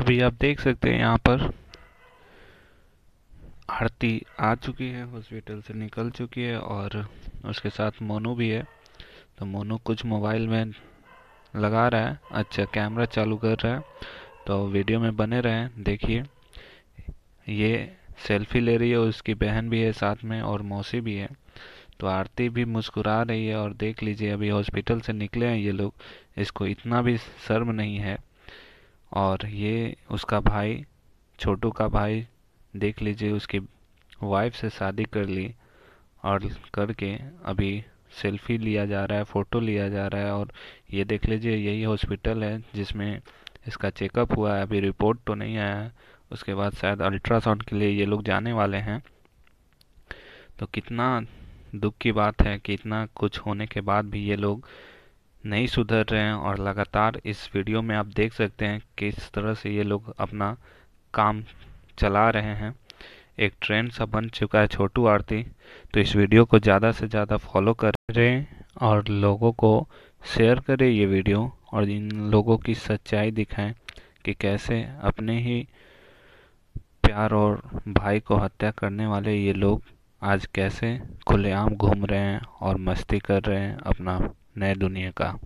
अभी आप देख सकते हैं यहाँ पर आरती आ चुकी है हॉस्पिटल से निकल चुकी है और उसके साथ मोनू भी है तो मोनू कुछ मोबाइल में लगा रहा है अच्छा कैमरा चालू कर रहा है तो वीडियो में बने रहें देखिए ये सेल्फी ले रही है उसकी बहन भी है साथ में और मौसी भी है तो आरती भी मुस्कुरा रही है और देख लीजिए अभी हॉस्पिटल से निकले हैं ये लोग इसको इतना भी शर्म नहीं है और ये उसका भाई छोटू का भाई देख लीजिए उसकी वाइफ से शादी कर ली और करके अभी सेल्फी लिया जा रहा है फ़ोटो लिया जा रहा है और ये देख लीजिए यही हॉस्पिटल है जिसमें इसका चेकअप हुआ है अभी रिपोर्ट तो नहीं आया है उसके बाद शायद अल्ट्रासाउंड के लिए ये लोग जाने वाले हैं तो कितना दुख की बात है कि इतना कुछ होने के बाद भी ये लोग नहीं सुधर रहे हैं और लगातार इस वीडियो में आप देख सकते हैं किस तरह से ये लोग अपना काम चला रहे हैं एक ट्रेंड सा बन चुका है छोटू आरती तो इस वीडियो को ज़्यादा से ज़्यादा फॉलो करें और लोगों को शेयर करें ये वीडियो और इन लोगों की सच्चाई दिखाएं कि कैसे अपने ही प्यार और भाई को हत्या करने वाले ये लोग आज कैसे खुलेआम घूम रहे हैं और मस्ती कर रहे हैं अपना नए दुनिया का